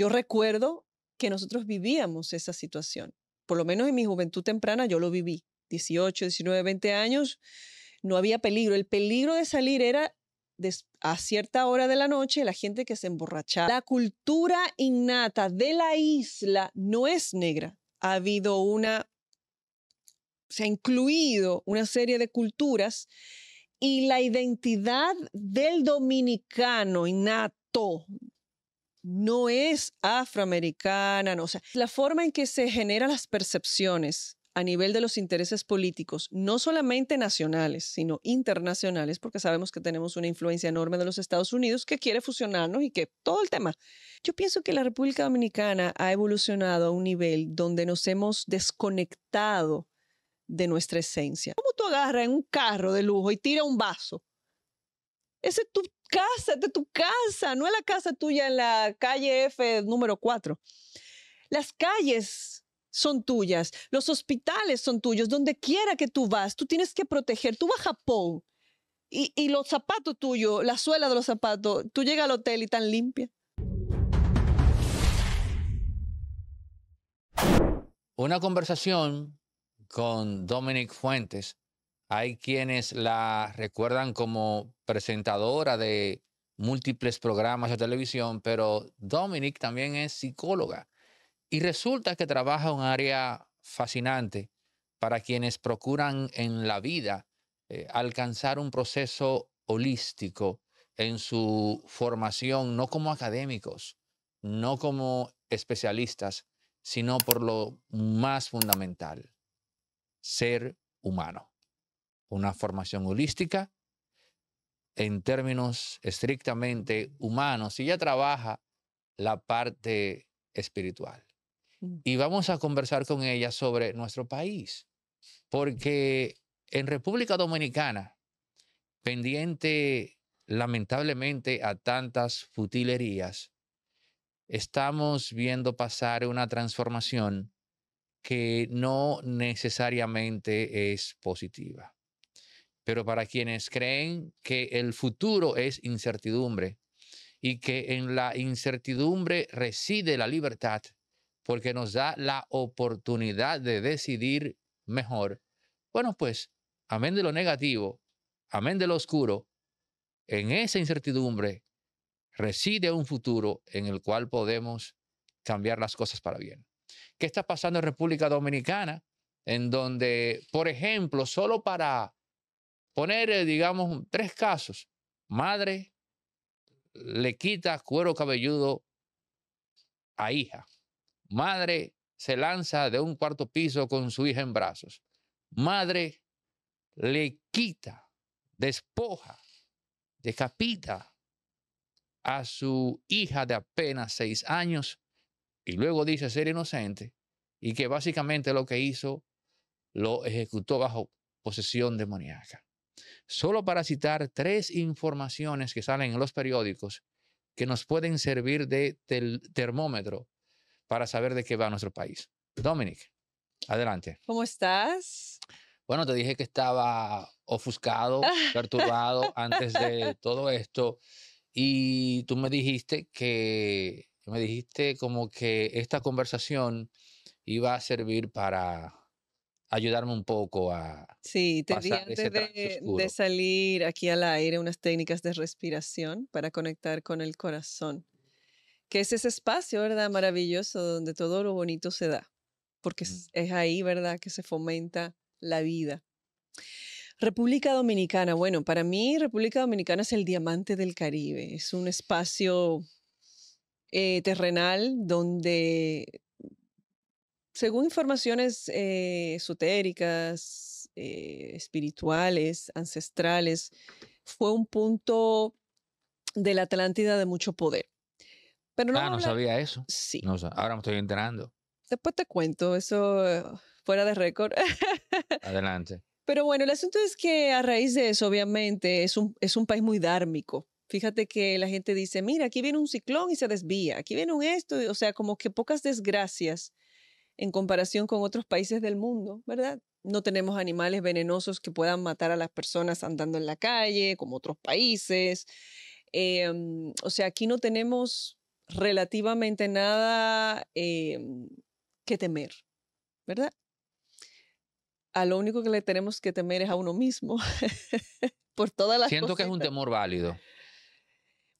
Yo recuerdo que nosotros vivíamos esa situación. Por lo menos en mi juventud temprana yo lo viví. 18, 19, 20 años, no había peligro. El peligro de salir era a cierta hora de la noche la gente que se emborrachaba. La cultura innata de la isla no es negra. Ha habido una, se ha incluido una serie de culturas y la identidad del dominicano innato no es afroamericana, O sea, la forma en que se generan las percepciones a nivel de los intereses políticos, no solamente nacionales, sino internacionales, porque sabemos que tenemos una influencia enorme de los Estados Unidos que quiere fusionarnos y que todo el tema. Yo pienso que la República Dominicana ha evolucionado a un nivel donde nos hemos desconectado de nuestra esencia. ¿Cómo tú agarras en un carro de lujo y tira un vaso? Ese tu, casa, de tu casa, no es la casa tuya en la calle F número 4. Las calles son tuyas, los hospitales son tuyos, donde quiera que tú vas, tú tienes que proteger. Tú vas a Japón y, y los zapatos tuyos, la suela de los zapatos, tú llegas al hotel y tan limpia. Una conversación con Dominic Fuentes hay quienes la recuerdan como presentadora de múltiples programas de televisión, pero Dominic también es psicóloga. Y resulta que trabaja un área fascinante para quienes procuran en la vida eh, alcanzar un proceso holístico en su formación, no como académicos, no como especialistas, sino por lo más fundamental, ser humano una formación holística en términos estrictamente humanos y ya trabaja la parte espiritual. Mm. Y vamos a conversar con ella sobre nuestro país, porque en República Dominicana, pendiente lamentablemente a tantas futilerías, estamos viendo pasar una transformación que no necesariamente es positiva. Pero para quienes creen que el futuro es incertidumbre y que en la incertidumbre reside la libertad, porque nos da la oportunidad de decidir mejor. Bueno, pues, amén de lo negativo, amén de lo oscuro, en esa incertidumbre reside un futuro en el cual podemos cambiar las cosas para bien. ¿Qué está pasando en República Dominicana? En donde, por ejemplo, solo para poner, eh, digamos, tres casos. Madre le quita cuero cabelludo a hija. Madre se lanza de un cuarto piso con su hija en brazos. Madre le quita, despoja, decapita a su hija de apenas seis años y luego dice ser inocente y que básicamente lo que hizo lo ejecutó bajo posesión demoníaca solo para citar tres informaciones que salen en los periódicos que nos pueden servir de termómetro para saber de qué va nuestro país. Dominic, adelante. ¿Cómo estás? Bueno, te dije que estaba ofuscado, perturbado antes de todo esto y tú me dijiste que me dijiste como que esta conversación iba a servir para ayudarme un poco a... Sí, te di antes de, salir aquí al aire unas técnicas de respiración para conectar con el corazón, que es ese espacio, ¿verdad? Maravilloso donde todo lo bonito se da, porque es mm. ahí, ¿verdad?, que se fomenta la vida. República Dominicana, bueno, para mí República Dominicana es el diamante del Caribe, es un espacio eh, terrenal donde según informaciones eh, esotéricas, eh, espirituales, ancestrales, fue un punto de la Atlántida de mucho poder. Pero no ah, no sabía eso. Sí. No, ahora me estoy enterando. Después te cuento, eso fuera de récord. Adelante. Pero bueno, el asunto es que a raíz de eso, obviamente, es un, es un país muy dármico. Fíjate que la gente dice, mira, aquí viene un ciclón y se desvía, aquí viene un esto, o sea, como que pocas desgracias en comparación con otros países del mundo, ¿verdad? No tenemos animales venenosos que puedan matar a las personas andando en la calle, como otros países. Em, o sea, aquí no tenemos relativamente nada em, que temer, ¿verdad? A lo único que le tenemos que temer es a uno mismo, por todas las Siento que es un temor válido.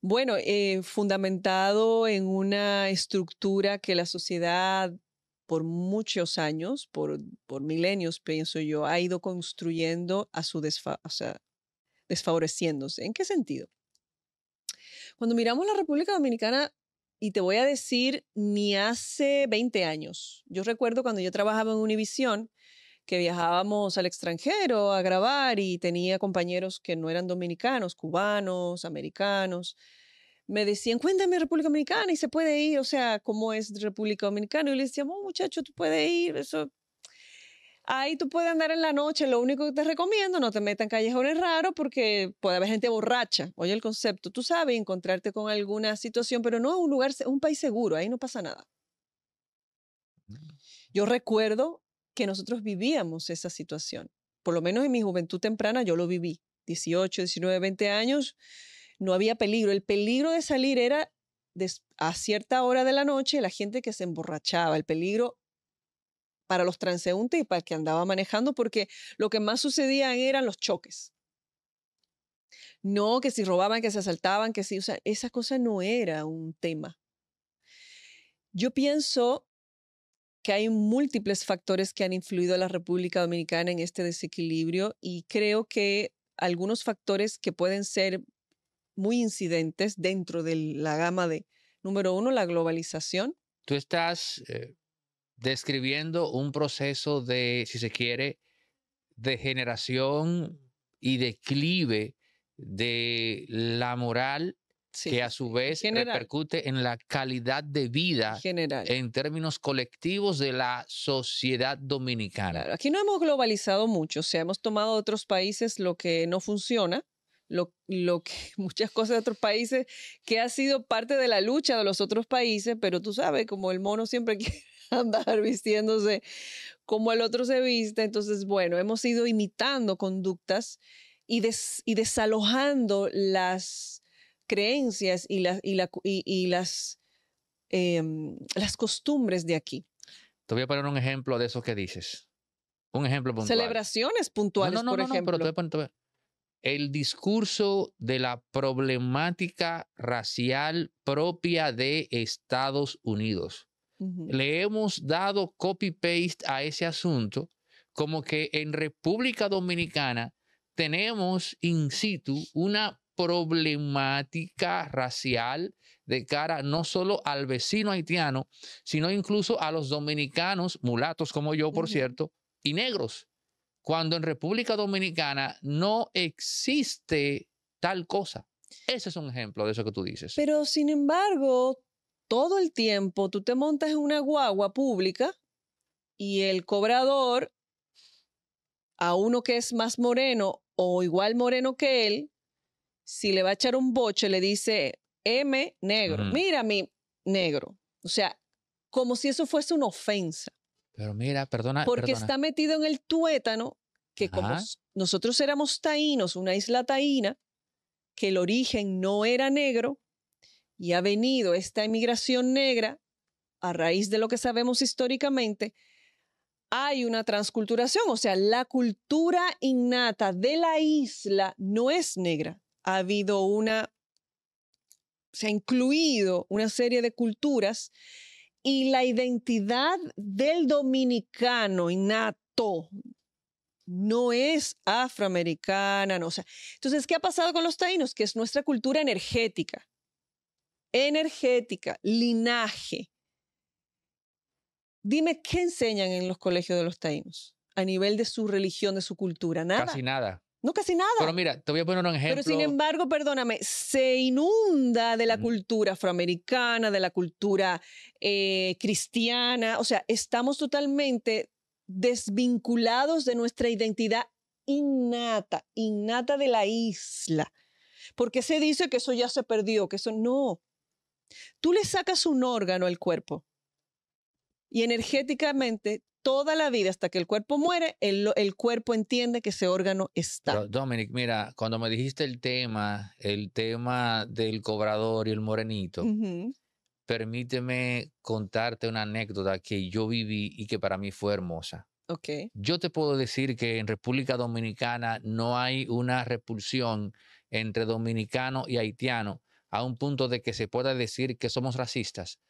Bueno, eh, fundamentado en una estructura que la sociedad por muchos años, por, milenios, pienso yo, ha ido construyendo a su desfavoreciéndose. ¿En qué sentido? Cuando miramos la República Dominicana, y te voy a decir, ni hace 20 años. Yo recuerdo cuando yo trabajaba en Univisión, que viajábamos al extranjero a grabar y tenía compañeros que no eran dominicanos, cubanos, americanos me decían, cuéntame República Dominicana y se puede ir, o sea, ¿cómo es República Dominicana? Y le decía, muchacho, tú puedes ir, eso. Ahí tú puedes andar en la noche, lo único que te recomiendo, no te metas en callejones raros porque puede haber gente borracha, oye el concepto, tú sabes, encontrarte con alguna situación, pero no es un lugar, un país seguro, ahí no pasa nada. Mm. Yo recuerdo que nosotros vivíamos esa situación, por lo menos en mi juventud temprana yo lo viví, 18, 19, 20 años no había peligro. El peligro de salir era a cierta hora de la noche la gente que se emborrachaba, el peligro para los transeúntes y para el que andaba manejando, porque lo que más sucedía eran los choques. No, que si robaban, que se asaltaban, que si, o esa cosa no era un tema. Yo pienso que hay múltiples factores que han influido a la República Dominicana en este desequilibrio y creo que algunos factores que pueden ser muy incidentes dentro de la gama de, número uno, la globalización. Tú estás eh, describiendo un proceso de, si se quiere, de generación y declive de la moral que a su vez repercute en la calidad de vida en términos colectivos de la sociedad dominicana. Claro, aquí no hemos globalizado mucho, o sea, hemos tomado de otros países lo que no funciona lo, que muchas cosas de otros países, que ha sido parte de la lucha de los otros países, pero tú sabes, como el mono siempre quiere andar vistiéndose como el otro se viste, entonces, bueno, hemos ido imitando conductas y, y desalojando las creencias y, y, las, em, las costumbres de aquí. Te voy a poner un ejemplo de eso que dices. Un ejemplo puntual. Celebraciones puntuales, por ejemplo. te voy a poner, el discurso de la problemática racial propia de Estados Unidos. Le hemos dado copy-paste a ese asunto como que en República Dominicana tenemos in situ una problemática racial de cara no solo al vecino haitiano, sino incluso a los dominicanos, mulatos como yo, por cierto, y negros cuando en República Dominicana no existe tal cosa. Ese es un ejemplo de eso que tú dices. Pero sin embargo, todo el tiempo tú te montas en una guagua pública y el cobrador a uno que es más moreno o igual moreno que él, si le va a echar un boche, le dice M negro. Mira mi negro. O sea, como si eso fuese una ofensa. Pero mira, perdona. Porque está metido en el tuétano, que como nosotros éramos taínos, una isla taína, que el origen no era negro y ha venido esta emigración negra a raíz de lo que sabemos históricamente, hay una transculturación, o sea, la cultura innata de la isla no es negra. Ha habido una, se ha incluido una serie de culturas y la identidad del dominicano innato no es afroamericana, no. entonces, ¿qué ha pasado con los taínos? Que es nuestra cultura energética, energética, linaje. Dime qué enseñan en los colegios de los taínos a nivel de su religión, de su cultura, nada. Casi nada. No, casi nada. Pero mira, te voy a poner un ejemplo. Pero sin embargo, perdóname, se inunda de la cultura afroamericana, de la cultura eh, cristiana. O sea, estamos totalmente desvinculados de nuestra identidad innata, innata de la isla. Porque se dice que eso ya se perdió, que eso no. Tú le sacas un órgano al cuerpo y energéticamente toda la vida hasta que el cuerpo muere, el, cuerpo entiende que ese órgano está. Dominic, mira, cuando me dijiste el tema, el tema del cobrador y el morenito, permíteme contarte una anécdota que yo viví y que para mí fue hermosa. Okay. Yo te puedo decir que en República Dominicana no hay una repulsión entre dominicano y haitiano a un punto de que se pueda decir que somos racistas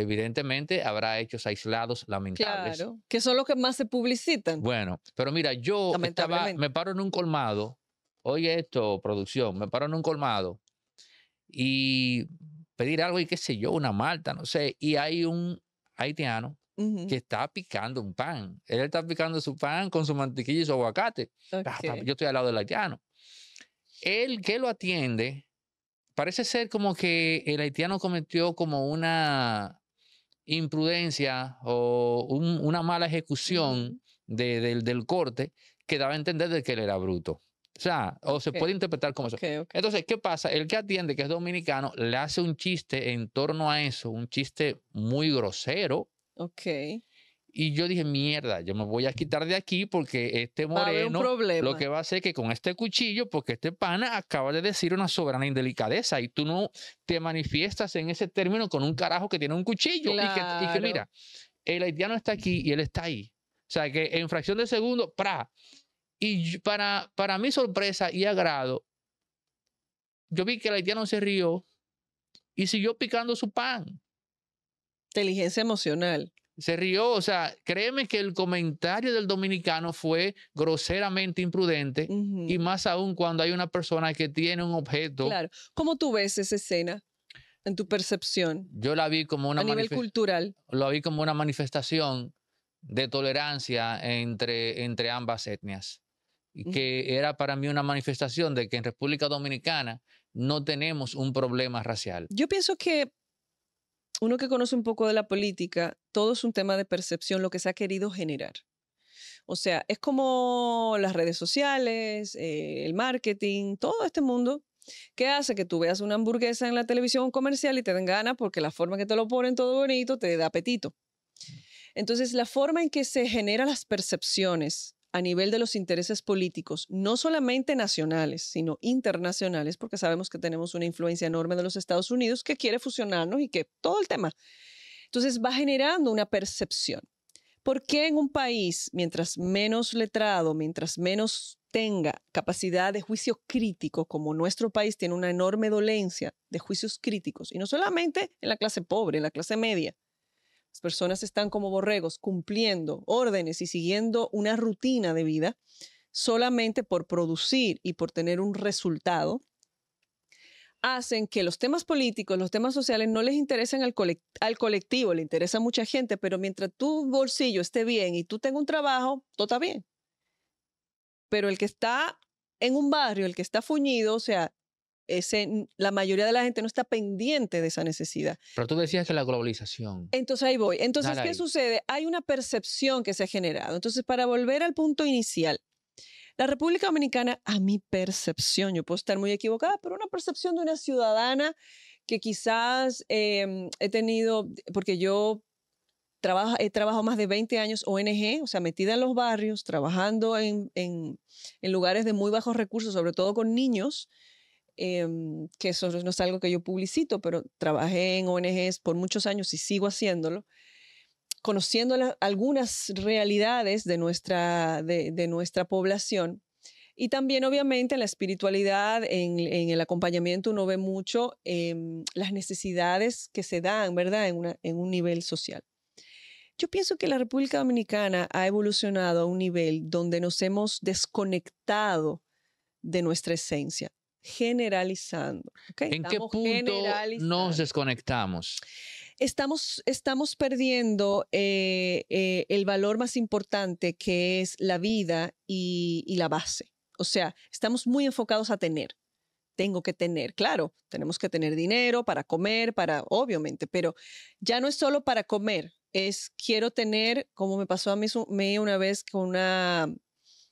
evidentemente habrá hechos aislados lamentables. Claro, que son los que más se publicitan. Bueno, pero mira, yo estaba, me paro en un colmado, oye esto, producción, me paro en un colmado y pedir algo y qué sé yo, una malta, no sé, y hay un haitiano que está picando un pan. Él está picando su pan con su mantequilla y su aguacate. Yo estoy al lado del haitiano. Él que lo atiende, parece ser como que el haitiano cometió como una imprudencia o una mala ejecución del, corte que daba a entender de que él era bruto. O sea, o se puede interpretar como eso. Entonces, ¿qué pasa? El que atiende, que es dominicano, le hace un chiste en torno a eso, un chiste muy grosero. Ok. Y yo dije, mierda, yo me voy a quitar de aquí porque este moreno lo que va a hacer que con este cuchillo, porque este pana acaba de decir una soberana indelicadeza y tú no te manifiestas en ese término con un carajo que tiene un cuchillo. Y, que, mira, el haitiano está aquí y él está ahí. O sea, que en fracción de segundo, ¡pra! Y para, para mi sorpresa y agrado, yo vi que el haitiano se rió y siguió picando su pan. Inteligencia emocional se rió, o sea, créeme que el comentario del dominicano fue groseramente imprudente y más aún cuando hay una persona que tiene un objeto. Claro, ¿cómo tú ves esa escena en tu percepción? Yo la vi como una... A cultural. Lo vi como una manifestación de tolerancia entre, entre ambas etnias, y que era para mí una manifestación de que en República Dominicana no tenemos un problema racial. Yo pienso que uno que conoce un poco de la política, todo es un tema de percepción, lo que se ha querido generar. O sea, es como las redes sociales, eh, el marketing, todo este mundo que hace que tú veas una hamburguesa en la televisión comercial y te den ganas porque la forma en que te lo ponen todo bonito te da apetito. Mm. Entonces, la forma en que se generan las percepciones a nivel de los intereses políticos, no solamente nacionales, sino internacionales, porque sabemos que tenemos una influencia enorme de los Estados Unidos que quiere fusionarnos y que todo el tema. Entonces va generando una percepción. ¿Por qué en un país, mientras menos letrado, mientras menos tenga capacidad de juicio crítico, como nuestro país tiene una enorme dolencia de juicios críticos, y no solamente en la clase pobre, en la clase media, personas están como borregos cumpliendo órdenes y siguiendo una rutina de vida solamente por producir y por tener un resultado hacen que los temas políticos, los temas sociales no les interesen al, al, colectivo, le interesa a mucha gente, pero mientras tu bolsillo esté bien y tú tengas un trabajo, todo está bien. Pero el que está en un barrio, el que está fuñido, o sea, la mayoría de la gente no está pendiente de esa necesidad. Pero tú decías que la globalización. Entonces ahí voy. Entonces, ¿qué sucede? Hay una percepción que se ha generado. Entonces, para volver al punto inicial, la República Dominicana, a mi percepción, yo puedo estar muy equivocada, pero una percepción de una ciudadana que quizás em, he tenido, porque yo he trabajado más de 20 años ONG, o sea, metida en los barrios, trabajando en lugares de muy bajos recursos, sobre todo con niños Em, que eso no es algo que yo publicito, pero trabajé en ONGs por muchos años y sigo haciéndolo, conociendo algunas realidades de nuestra, de, nuestra población. Y también, obviamente, en la espiritualidad, en, el acompañamiento, uno ve mucho em, las necesidades que se dan, ¿verdad?, en, una, en un nivel social. Yo pienso que la República Dominicana ha evolucionado a un nivel donde nos hemos desconectado de nuestra esencia generalizando. ¿En qué punto nos desconectamos? Estamos, estamos perdiendo eh, eh, el valor más importante que es la vida y, y la base. O sea, estamos muy enfocados a tener tengo que tener. Claro, tenemos que tener dinero para comer, para, obviamente, pero ya no es solo para comer, es quiero tener, como me pasó a mí una vez con una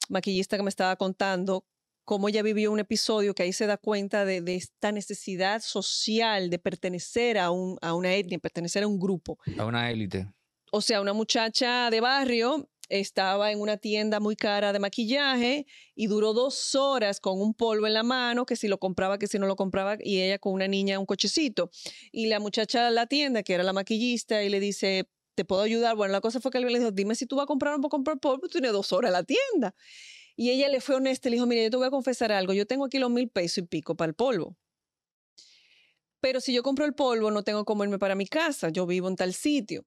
maquillista que me estaba contando, cómo ella vivió un episodio que ahí se da cuenta de, esta necesidad social de pertenecer a, un, a una etnia, pertenecer a un grupo. A una élite. O sea, una muchacha de barrio estaba en una tienda muy cara de maquillaje y duró dos horas con un polvo en la mano, que si lo compraba, que si no lo compraba, y ella con una niña un cochecito. Y la muchacha de la tienda, que era la maquillista, y le dice, ¿te puedo ayudar? Bueno, la cosa fue que él le dijo, dime si tú vas a comprar o no comprar polvo, tú tienes dos horas en la tienda. Y ella le fue honesta y le dijo, mira, yo te voy a confesar algo, yo tengo aquí los mil pesos y pico para el polvo. Pero si yo compro el polvo, no tengo cómo irme para mi casa, yo vivo en tal sitio.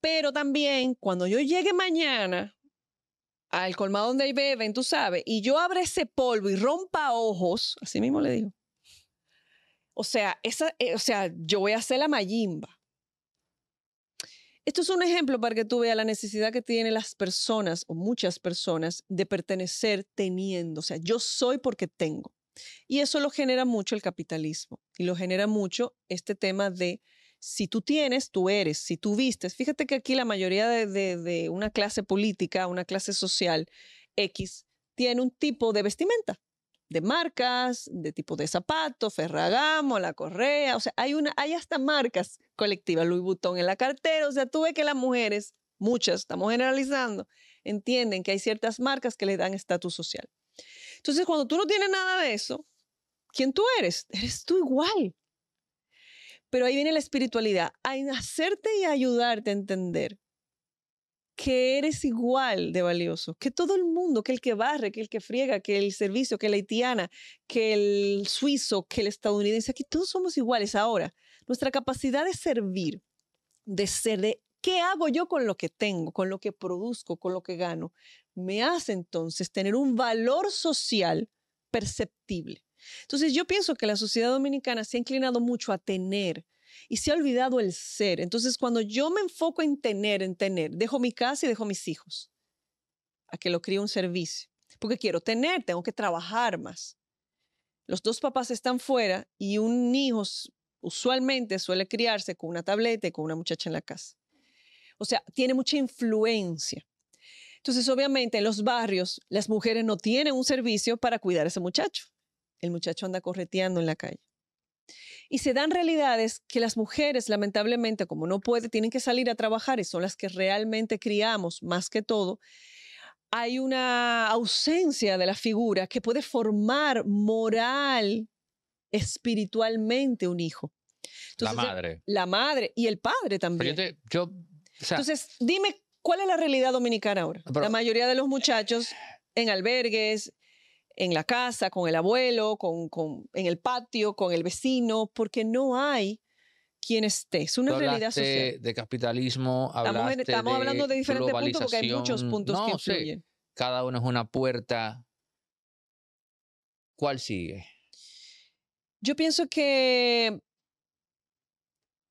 Pero también, cuando yo llegue mañana al colmado donde hay beben, tú sabes, y yo abra ese polvo y rompa ojos, así mismo le digo. O sea, esa, eh, o sea, yo voy a hacer la mayimba. Esto es un ejemplo para que tú veas la necesidad que tienen las personas o muchas personas de pertenecer teniendo. O sea, yo soy porque tengo. Y eso lo genera mucho el capitalismo y lo genera mucho este tema de si tú tienes, tú eres, si tú vistes. Fíjate que aquí la mayoría de, de una clase política, una clase social X, tiene un tipo de vestimenta de marcas, de tipo de zapato, Ferragamo, la correa, o sea, hay, una, hay hasta marcas colectivas, Louis Vuitton en la cartera, o sea, tú ves que las mujeres, muchas, estamos generalizando, entienden que hay ciertas marcas que les dan estatus social. Entonces, cuando tú no tienes nada de eso, ¿quién tú eres? Eres tú igual. Pero ahí viene la espiritualidad, a hacerte y ayudarte a entender que eres igual de valioso, que todo el mundo, que el que barre, que el que friega, que el servicio, que la haitiana, que el suizo, que el estadounidense, aquí todos somos iguales. Ahora, nuestra capacidad de servir, de ser, de qué hago yo con lo que tengo, con lo que produzco, con lo que gano, me hace entonces tener un valor social perceptible. Entonces yo pienso que la sociedad dominicana se ha inclinado mucho a tener, y se ha olvidado el ser. Entonces, cuando yo me enfoco en tener, en tener, dejo mi casa y dejo mis hijos a que lo críe un servicio, porque quiero tener, tengo que trabajar más. Los dos papás están fuera y un hijo usualmente suele criarse con una tableta y con una muchacha en la casa. O sea, tiene mucha influencia. Entonces, obviamente, en los barrios las mujeres no tienen un servicio para cuidar a ese muchacho. El muchacho anda correteando en la calle. Y se dan realidades que las mujeres, lamentablemente, como no pueden, tienen que salir a trabajar y son las que realmente criamos más que todo. Hay una ausencia de la figura que puede formar moral, espiritualmente un hijo. la madre. La madre y el padre también. Yo Entonces, dime cuál es la realidad dominicana ahora. la mayoría de los muchachos en albergues, en la casa, con el abuelo, con, en el patio, con el vecino, porque no hay quien esté. Es una realidad social. De capitalismo, estamos, estamos hablando de diferentes puntos porque hay muchos puntos que influyen. Cada uno es una puerta. ¿Cuál sigue? Yo pienso que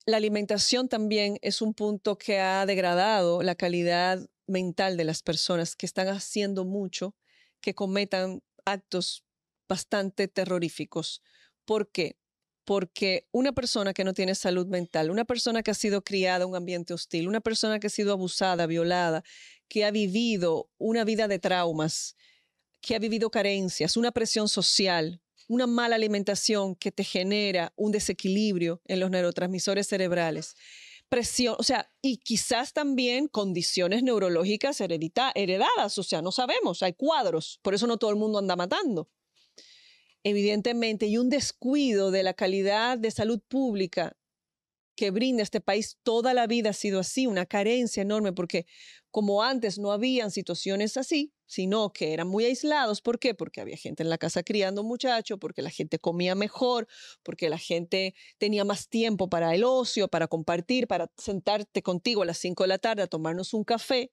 la alimentación también es un punto que ha degradado la calidad mental de las personas que están haciendo mucho, que cometan actos bastante terroríficos. ¿Por qué? Porque una persona que no tiene salud mental, una persona que ha sido criada en un ambiente hostil, una persona que ha sido abusada, violada, que ha vivido una vida de traumas, que ha vivido carencias, una presión social, una mala alimentación que te genera un desequilibrio en los neurotransmisores cerebrales presión, o sea, y quizás también condiciones neurológicas heredadas, o sea, no sabemos, hay cuadros, por eso no todo el mundo anda matando. Evidentemente, y un descuido de la calidad de salud pública que brinda este país toda la vida ha sido así, una carencia enorme, porque como antes no habían situaciones así, sino que eran muy aislados. ¿Por qué? Porque había gente en la casa criando muchachos, porque la gente comía mejor, porque la gente tenía más tiempo para el ocio, para compartir, para sentarte contigo a las 5 de la tarde a tomarnos un café,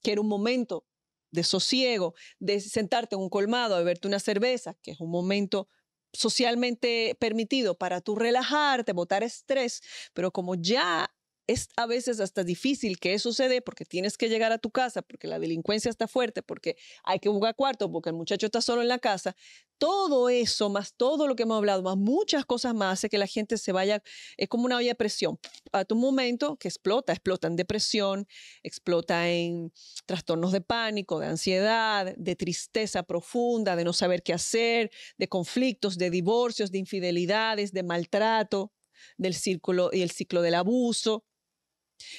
que era un momento de sosiego, de sentarte en un colmado, a beberte una cerveza, que es un momento socialmente permitido para tú relajarte, botar estrés, pero como ya es a veces hasta difícil que eso se porque tienes que llegar a tu casa, porque la delincuencia está fuerte, porque hay que buscar cuarto, porque el muchacho está solo en la casa. Todo eso, más todo lo que hemos hablado, más muchas cosas más, hace que la gente se vaya, es como una olla de presión. A tu momento que explota, explota en depresión, explota en trastornos de pánico, de ansiedad, de tristeza profunda, de no saber qué hacer, de conflictos, de divorcios, de infidelidades, de maltrato del círculo y el ciclo del abuso.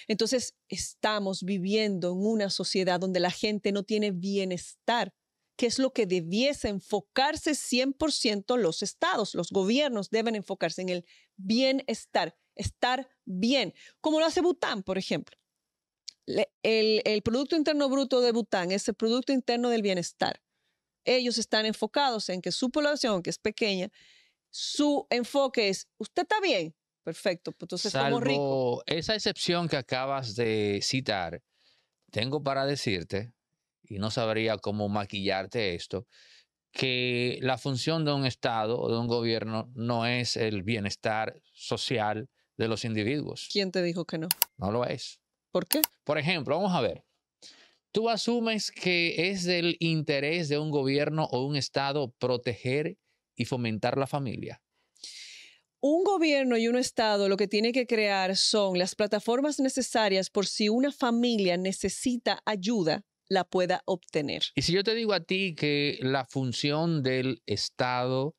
Entonces, estamos viviendo en una sociedad donde la gente no tiene bienestar, que es lo que debiese enfocarse 100% los estados, los gobiernos deben enfocarse en el bienestar, estar bien, como lo hace Bután, por ejemplo. el, el Producto Interno Bruto de Bután es el Producto Interno del Bienestar. Ellos están enfocados en que su población, que es pequeña, su enfoque es, usted está bien, Perfecto. Pues, entonces, como rico. Esa excepción que acabas de citar, tengo para decirte, y no sabría cómo maquillarte esto, que la función de un Estado o de un gobierno no es el bienestar social de los individuos. ¿Quién te dijo que no? No lo es. ¿Por qué? Por ejemplo, vamos a ver. ¿Tú asumes que es del interés de un gobierno o un Estado proteger y fomentar la familia? un gobierno y un Estado lo que tiene que crear son las plataformas necesarias por si una familia necesita ayuda, la pueda obtener. Y si yo te digo a ti que la función del Estado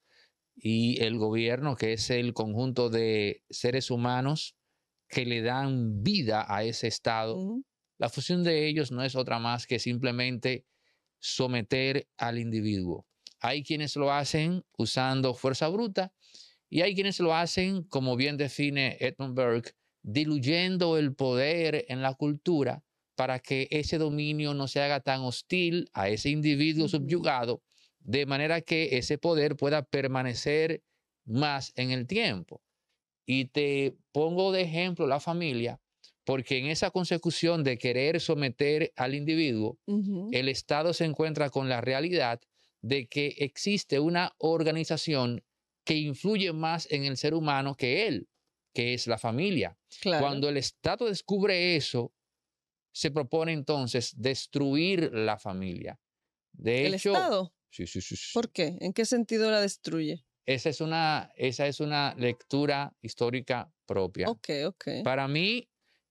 y el gobierno, que es el conjunto de seres humanos que le dan vida a ese Estado, la función de ellos no es otra más que simplemente someter al individuo. Hay quienes lo hacen usando fuerza bruta y hay quienes lo hacen, como bien define Edmund Burke, diluyendo el poder en la cultura para que ese dominio no se haga tan hostil a ese individuo subyugado, de manera que ese poder pueda permanecer más en el tiempo. Y te pongo de ejemplo la familia, porque en esa consecución de querer someter al individuo, el Estado se encuentra con la realidad de que existe una organización que influye más en el ser humano que él, que es la familia. Cuando el Estado descubre eso, se propone entonces destruir la familia. De ¿El Estado? Sí, sí, sí, ¿Por qué? ¿En qué sentido la destruye? Esa es una, esa es una lectura histórica propia. Ok, ok. Para mí,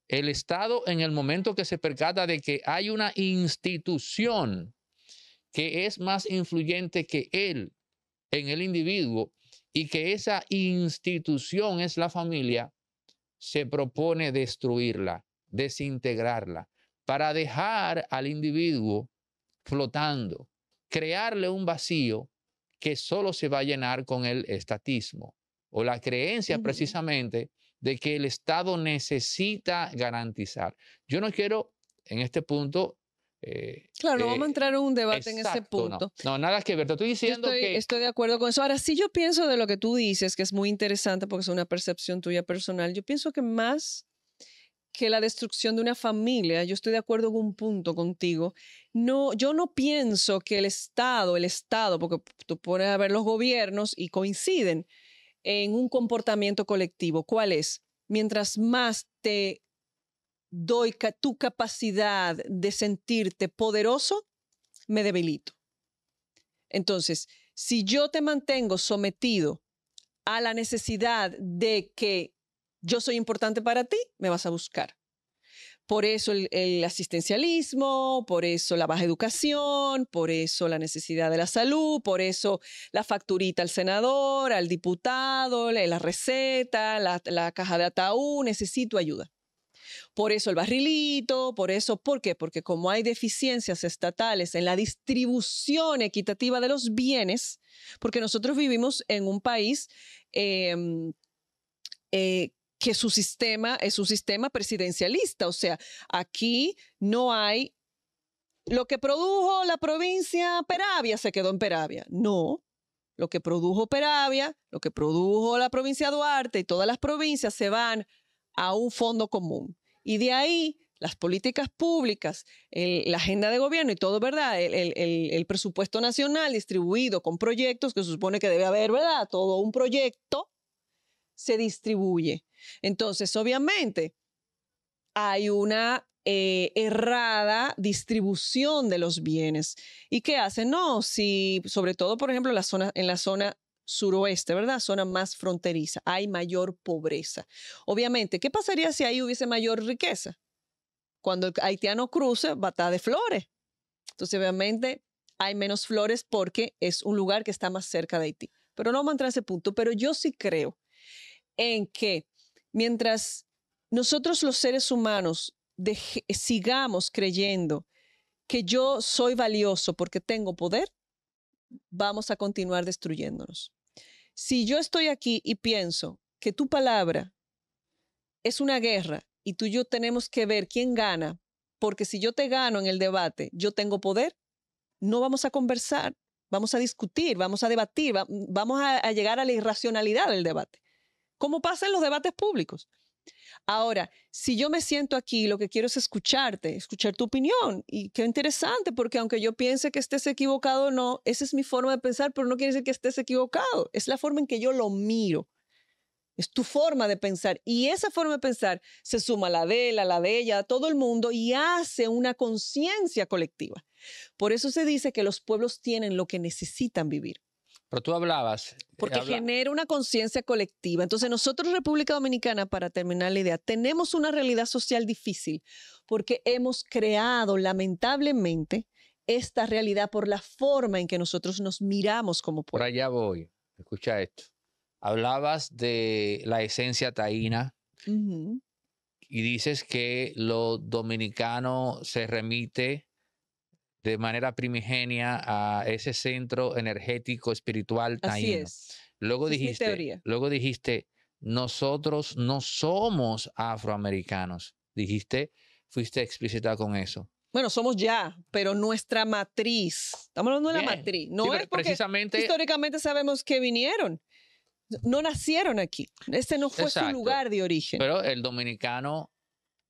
el Estado, en el momento que se percata de que hay una institución que es más influyente que él en el individuo, y que esa institución es la familia, se propone destruirla, desintegrarla, para dejar al individuo flotando, crearle un vacío que solo se va a llenar con el estatismo o la creencia precisamente de que el Estado necesita garantizar. Yo no quiero en este punto eh, claro, no vamos a eh, entrar en un debate en ese punto. No, no, nada que ver, te estoy diciendo que... Estoy de acuerdo con eso. Ahora, sí yo pienso de lo que tú dices, que es muy interesante porque es una percepción tuya personal, yo pienso que más que la destrucción de una familia, yo estoy de acuerdo con un punto contigo. No, yo no pienso que el Estado, el Estado, porque tú pones a ver los gobiernos y coinciden en un comportamiento colectivo. ¿Cuál es? Mientras más te doy tu capacidad de sentirte poderoso, me debilito. Entonces, si yo te mantengo sometido a la necesidad de que yo soy importante para ti, me vas a buscar. Por eso el, asistencialismo, por eso la baja educación, por eso la necesidad de la salud, por eso la facturita al senador, al diputado, la receta, la, la caja de ataúd, necesito ayuda. Por eso el barrilito, por eso, ¿por qué? Porque como hay deficiencias estatales en la distribución equitativa de los bienes, porque nosotros vivimos en un país em, eh, que su sistema es un sistema presidencialista, o sea, aquí no hay lo que produjo la provincia Peravia se quedó en Peravia. No, lo que produjo Peravia, lo que produjo la provincia Duarte y todas las provincias se van a un fondo común. Y de ahí las políticas públicas, la agenda de gobierno y todo, ¿verdad? El, presupuesto nacional distribuido con proyectos, que se supone que debe haber, ¿verdad? Todo un proyecto se distribuye. Entonces, obviamente, hay una eh, errada distribución de los bienes. ¿Y qué hace? No, si, sobre todo, por ejemplo, en la zona suroeste, ¿verdad? Zona más fronteriza, hay mayor pobreza. Obviamente, ¿qué pasaría si ahí hubiese mayor riqueza? Cuando el haitiano cruce, va a de flores. Entonces, obviamente, hay menos flores porque es un lugar que está más cerca de Haití. Pero no vamos a entrar ese punto, pero yo sí creo en que mientras nosotros los seres humanos sigamos creyendo que yo soy valioso porque tengo poder, vamos a continuar destruyéndonos. Si yo estoy aquí y pienso que tu palabra es una guerra y tú y yo tenemos que ver quién gana, porque si yo te gano en el debate, yo tengo poder, no vamos a conversar, vamos a discutir, vamos a debatir, vamos a, llegar a la irracionalidad del debate. ¿Cómo pasa en los debates públicos? Ahora, si yo me siento aquí, lo que quiero es escucharte, escuchar tu opinión. Y qué interesante, porque aunque yo piense que estés equivocado no, esa es mi forma de pensar, pero no quiere decir que estés equivocado. Es la forma en que yo lo miro. Es tu forma de pensar. Y esa forma de pensar se suma a la de él, a la de ella, a todo el mundo y hace una conciencia colectiva. Por eso se dice que los pueblos tienen lo que necesitan vivir. Pero tú hablabas. Eh, porque genera una conciencia colectiva. Entonces nosotros, República Dominicana, para terminar la idea, tenemos una realidad social difícil porque hemos creado lamentablemente esta realidad por la forma en que nosotros nos miramos como pueblo. Por allá voy. Escucha esto. Hablabas de la esencia taína y dices que lo dominicano se remite de manera primigenia a ese centro energético espiritual taíno. Luego dijiste, luego dijiste, nosotros no somos afroamericanos. Dijiste, fuiste explícita con eso. Bueno, somos ya, pero nuestra matriz, estamos hablando de la matriz, no es porque precisamente, históricamente sabemos que vinieron, no nacieron aquí, este no fue su lugar de origen. Pero el dominicano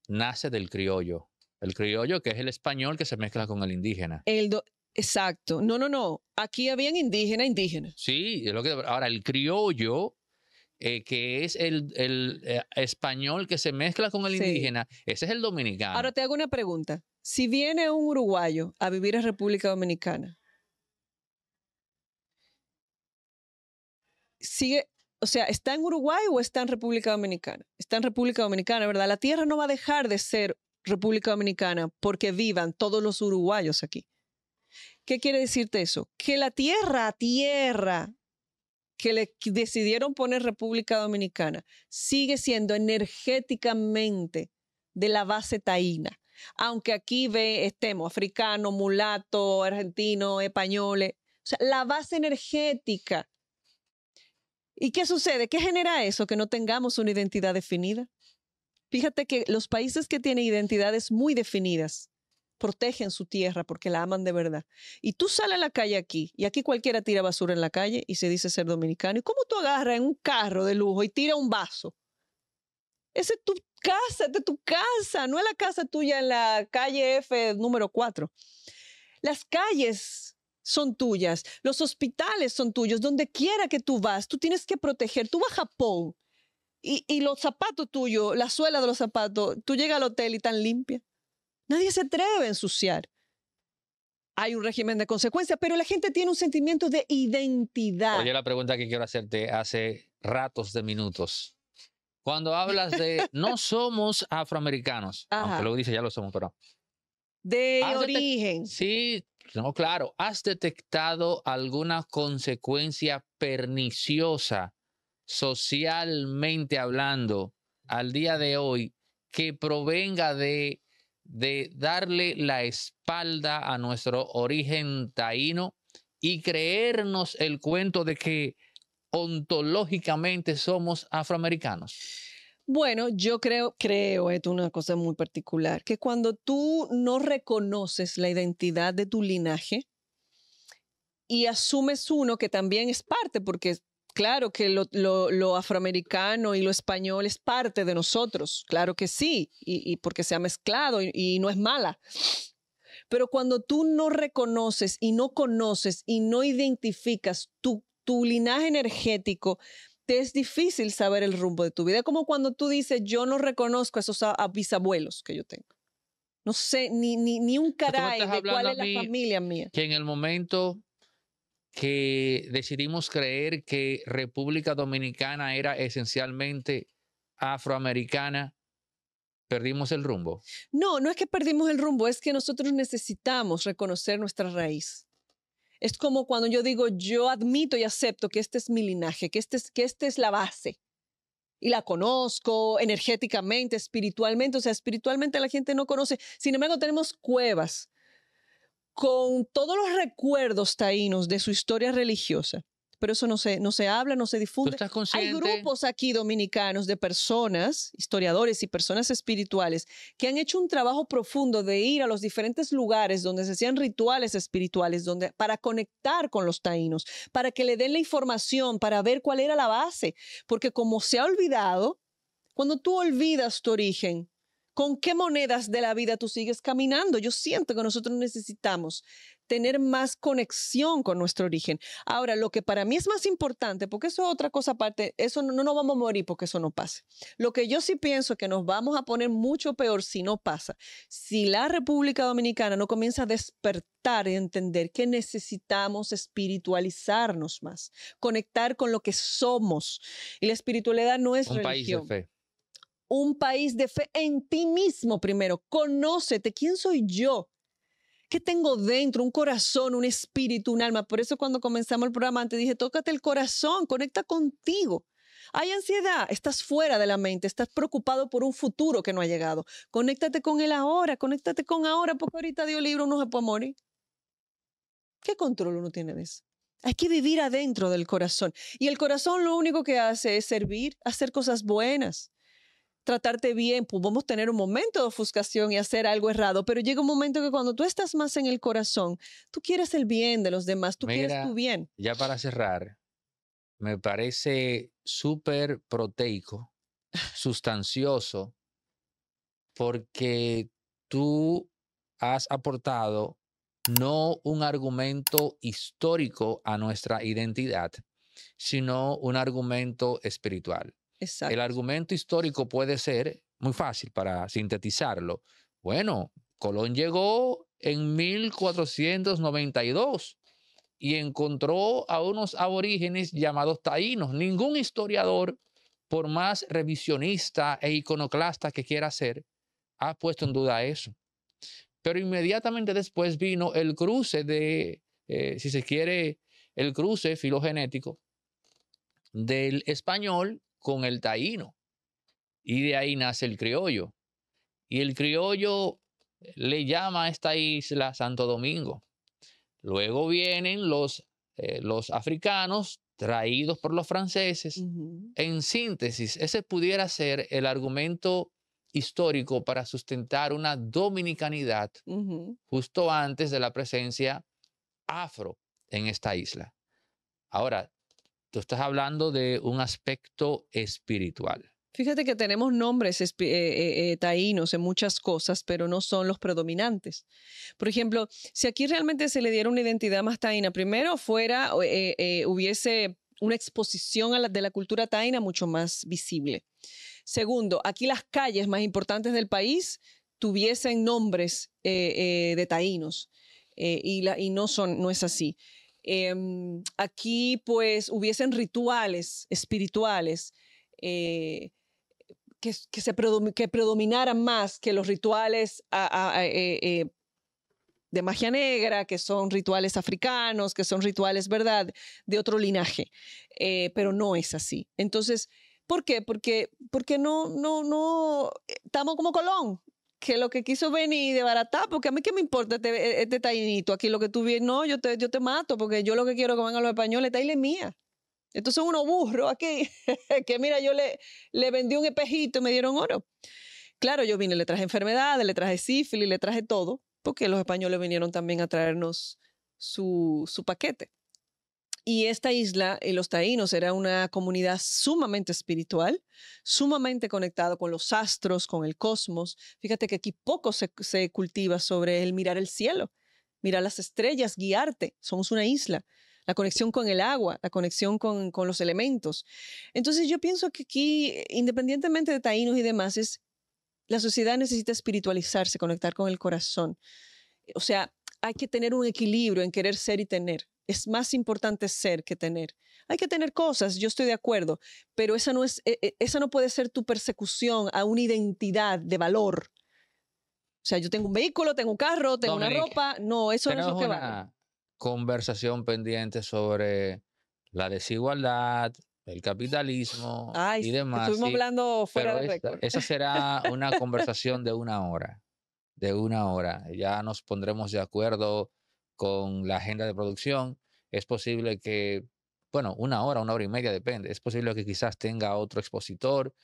nace del criollo. El criollo, que es el español que se mezcla con el indígena. El Exacto. No, no, no. Aquí habían indígena, indígena. Sí, es lo que, ahora el criollo, eh, que es el, eh, español que se mezcla con el indígena, ese es el dominicano. Ahora te hago una pregunta. Si viene un uruguayo a vivir en República Dominicana, sigue, o sea, ¿está en Uruguay o está en República Dominicana? Está en República Dominicana, ¿verdad? La tierra no va a dejar de ser República Dominicana porque vivan todos los uruguayos aquí. ¿Qué quiere decirte eso? Que la tierra, tierra que le decidieron poner República Dominicana sigue siendo energéticamente de la base taína. Aunque aquí ve, estemos africanos, mulatos, argentinos, españoles, o sea, la base energética. ¿Y qué sucede? ¿Qué genera eso? Que no tengamos una identidad definida. Fíjate que los países que tienen identidades muy definidas protegen su tierra porque la aman de verdad. Y tú sales a la calle aquí y aquí cualquiera tira basura en la calle y se dice ser dominicano. ¿Y cómo tú agarras en un carro de lujo y tira un vaso? Esa es tu casa, de tu casa, no es la casa tuya en la calle F número 4. Las calles son tuyas, los hospitales son tuyos, donde quiera que tú vas, tú tienes que proteger. Tú vas a Japón y, los zapatos tuyos, la suela de los zapatos, tú llegas al hotel y tan limpia. Nadie se atreve a ensuciar. Hay un régimen de consecuencias, pero la gente tiene un sentimiento de identidad. Oye, la pregunta que quiero hacerte hace ratos de minutos. Cuando hablas de no somos afroamericanos, aunque luego dice ya lo somos, pero. De origen. Sí, no, claro. ¿Has detectado alguna consecuencia perniciosa socialmente hablando al día de hoy que provenga de, de darle la espalda a nuestro origen taíno y creernos el cuento de que ontológicamente somos afroamericanos? Bueno, yo creo, creo, es una cosa muy particular, que cuando tú no reconoces la identidad de tu linaje y asumes uno que también es parte, porque Claro que lo, afroamericano y lo español es parte de nosotros, claro que sí, y, porque se ha mezclado y, no es mala. Pero cuando tú no reconoces y no conoces y no identificas tu, linaje energético, te es difícil saber el rumbo de tu vida. como cuando tú dices, yo no reconozco a esos bisabuelos que yo tengo. No sé ni, ni, ni un caray de cuál es la familia mía. Que en el momento que decidimos creer que República Dominicana era esencialmente afroamericana, perdimos el rumbo. No, no es que perdimos el rumbo, es que nosotros necesitamos reconocer nuestra raíz. Es como cuando yo digo, yo admito y acepto que este es mi linaje, que este que este es la base. Y la conozco energéticamente, espiritualmente. O sea, espiritualmente la gente no conoce. Sin embargo, tenemos cuevas con todos los recuerdos taínos de su historia religiosa. Pero eso no se, no se habla, no se difunde. Hay grupos aquí dominicanos de personas, historiadores y personas espirituales, que han hecho un trabajo profundo de ir a los diferentes lugares donde se hacían rituales espirituales, donde, para conectar con los taínos, para que le den la información, para ver cuál era la base. Porque como se ha olvidado, cuando tú olvidas tu origen, ¿Con qué monedas de la vida tú sigues caminando? Yo siento que nosotros necesitamos tener más conexión con nuestro origen. Ahora, lo que para mí es más importante, porque eso es otra cosa aparte, eso no, nos vamos a morir porque eso no pase. Lo que yo sí pienso que nos vamos a poner mucho peor si no pasa. Si la República Dominicana no comienza a despertar y entender que necesitamos espiritualizarnos más, conectar con lo que somos. Y la espiritualidad no es religión un país de fe en ti mismo primero. Conócete, ¿quién soy yo? ¿Qué tengo dentro? Un corazón, un espíritu, un alma. Por eso cuando comenzamos el programa antes dije, tócate el corazón, conecta contigo. Hay ansiedad, estás fuera de la mente, estás preocupado por un futuro que no ha llegado. Conéctate con el ahora, conéctate con ahora, porque ahorita dio libro uno se puede ¿Qué control uno tiene de eso? Hay que vivir adentro del corazón. Y el corazón lo único que hace es servir, hacer cosas buenas tratarte bien, podemos pues, tener un momento de ofuscación y hacer algo errado, pero llega un momento que cuando tú estás más en el corazón, tú quieres el bien de los demás, tú quieres tu bien. Ya para cerrar, me parece súper proteico, sustancioso, porque tú has aportado no un argumento histórico a nuestra identidad, sino un argumento espiritual. El argumento histórico puede ser muy fácil para sintetizarlo. Bueno, Colón llegó en 1492 y encontró a unos aborígenes llamados taínos. Ningún historiador, por más revisionista e iconoclasta que quiera ser, ha puesto en duda eso. Pero inmediatamente después vino el cruce de, eh, si se quiere, el cruce filogenético del español con el taíno. Y de ahí nace el criollo. Y el criollo le llama a esta isla Santo Domingo. Luego vienen los, eh, los africanos traídos por los franceses. En síntesis, ese pudiera ser el argumento histórico para sustentar una dominicanidad justo antes de la presencia afro en esta isla. Ahora, Tú estás hablando de un aspecto espiritual. Fíjate que tenemos nombres eh, eh, eh, taínos en muchas cosas, pero no son los predominantes. Por ejemplo, si aquí realmente se le diera una identidad más taína, primero fuera, hubiese una exposición de la cultura taína mucho más visible. Segundo, aquí las calles más importantes del país tuviesen nombres de taínos y, y no, son, no es así. Em, aquí pues hubiesen rituales espirituales eh, que, predominaran más que los rituales eh, eh, de magia negra, que son rituales africanos, que son rituales, ¿verdad?, de otro linaje. pero no es así. Entonces, ¿por qué? Porque, porque no, no, no, estamos como Colón, que lo que quiso venir de barata, porque a mí qué me importa este, e, este aquí, lo que tú vienes, no, yo te, yo te mato, porque yo lo que quiero que vengan los españoles, esta isla es mía. Entonces uno burro aquí, que mira, yo le, le vendí un espejito y me dieron oro. Claro, yo vine, le traje enfermedades, le traje sífilis, le traje todo, porque los españoles vinieron también a traernos su, su paquete. Y esta isla, eh, los taínos, era una comunidad sumamente espiritual, sumamente conectado con los astros, con el cosmos. Fíjate que aquí poco se, cultiva sobre el mirar el cielo, mirar las estrellas, guiarte. Somos una isla la conexión con el agua, la conexión con, con, los elementos. Entonces yo pienso que aquí, independientemente de taínos y demás, es, la sociedad necesita espiritualizarse, conectar con el corazón. O sea, hay que tener un equilibrio en querer ser y tener es más importante ser que tener. Hay que tener cosas, yo estoy de acuerdo, pero esa no, es, e, e, esa no puede ser tu persecución a una identidad de valor. O sea, yo tengo un vehículo, tengo un carro, tengo una ropa. No, eso no es lo que una Conversación pendiente sobre la desigualdad, el capitalismo y demás. Estuvimos hablando fuera de récord. Esa será una conversación de una hora. De una hora. Ya nos pondremos de acuerdo con la agenda de producción. Es posible que, bueno, una hora, una hora y media, depende. Es posible que quizás tenga otro expositor,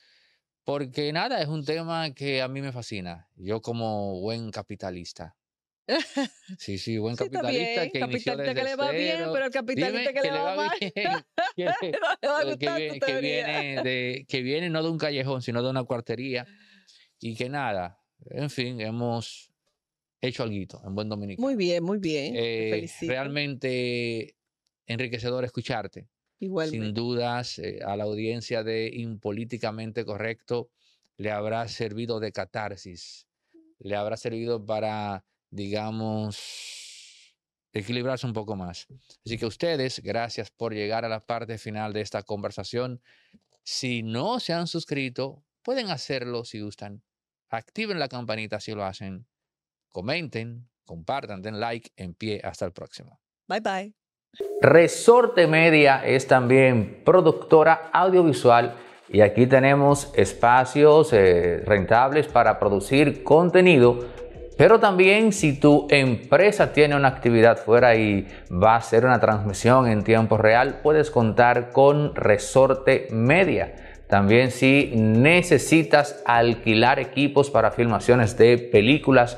porque nada, es un tema que a mí me fascina. Yo como buen capitalista. Sí, sí, buen capitalista que desde que le va bien, pero el capitalista que, le va, mal. de, que viene no de un callejón, sino de una cuartería y que nada. En fin, hemos hecho algo en buen dominicano. Muy bien, muy bien. Eh, realmente enriquecedor escucharte. Igualmente. Sin dudas, eh, a la audiencia de Impolíticamente Correcto le habrá servido de catarsis, le habrá servido para, digamos, equilibrarse un poco más. Así que ustedes, gracias por llegar a la parte final de esta conversación. Si no se han suscrito, pueden hacerlo si gustan. Activen la campanita si lo hacen. Comenten, compartan, den like, en pie. Hasta el próximo. Bye bye. Resorte Media es también productora audiovisual y aquí tenemos espacios eh, rentables para producir contenido. Pero también si tu empresa tiene una actividad fuera y va a hacer una transmisión en tiempo real, puedes contar con Resorte Media. También si necesitas alquilar equipos para filmaciones de películas,